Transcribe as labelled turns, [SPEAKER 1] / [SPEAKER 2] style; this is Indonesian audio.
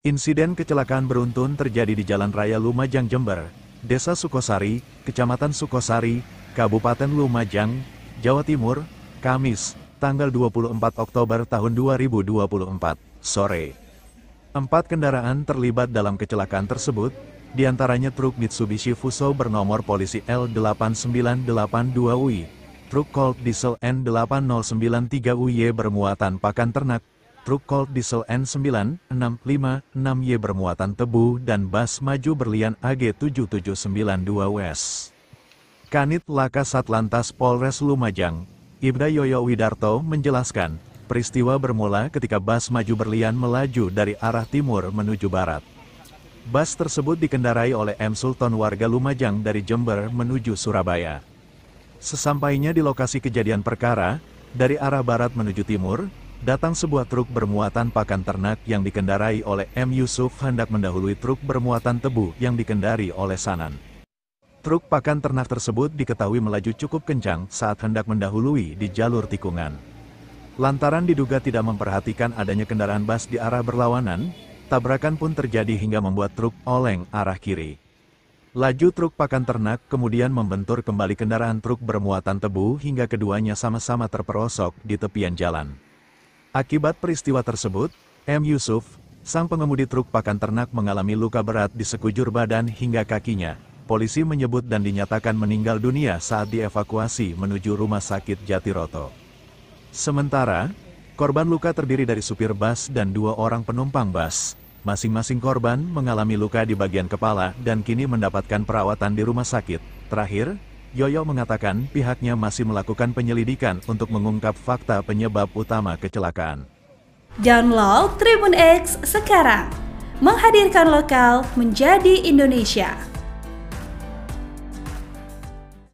[SPEAKER 1] Insiden kecelakaan beruntun terjadi di Jalan Raya Lumajang Jember, Desa Sukosari, Kecamatan Sukosari, Kabupaten Lumajang, Jawa Timur, Kamis, tanggal 24 Oktober tahun 2024, sore. Empat kendaraan terlibat dalam kecelakaan tersebut, diantaranya truk Mitsubishi Fuso bernomor polisi L8982UI, truk Colt Diesel N8093UY bermuatan pakan ternak, truk Colt Diesel N9656Y bermuatan tebu dan bas maju berlian AG7792WS. Kanit Laka Satlantas Polres Lumajang, Ibda Yoyo Widarto menjelaskan, peristiwa bermula ketika bas maju berlian melaju dari arah timur menuju barat. Bas tersebut dikendarai oleh M. Sultan warga Lumajang dari Jember menuju Surabaya. Sesampainya di lokasi kejadian perkara, dari arah barat menuju timur, datang sebuah truk bermuatan pakan ternak yang dikendarai oleh M. Yusuf hendak mendahului truk bermuatan tebu yang dikendari oleh Sanan. Truk pakan ternak tersebut diketahui melaju cukup kencang saat hendak mendahului di jalur tikungan. Lantaran diduga tidak memperhatikan adanya kendaraan bas di arah berlawanan, tabrakan pun terjadi hingga membuat truk oleng arah kiri. Laju truk pakan ternak kemudian membentur kembali kendaraan truk bermuatan tebu hingga keduanya sama-sama terperosok di tepian jalan. Akibat peristiwa tersebut, M. Yusuf, sang pengemudi truk pakan ternak mengalami luka berat di sekujur badan hingga kakinya. Polisi menyebut dan dinyatakan meninggal dunia saat dievakuasi menuju rumah sakit Jatiroto. Sementara, korban luka terdiri dari supir bus dan dua orang penumpang bus. Masing-masing korban mengalami luka di bagian kepala dan kini mendapatkan perawatan di rumah sakit. Terakhir, Yoyo mengatakan pihaknya masih melakukan penyelidikan untuk mengungkap fakta penyebab utama kecelakaan. Download Tribun X sekarang, menghadirkan lokal menjadi Indonesia.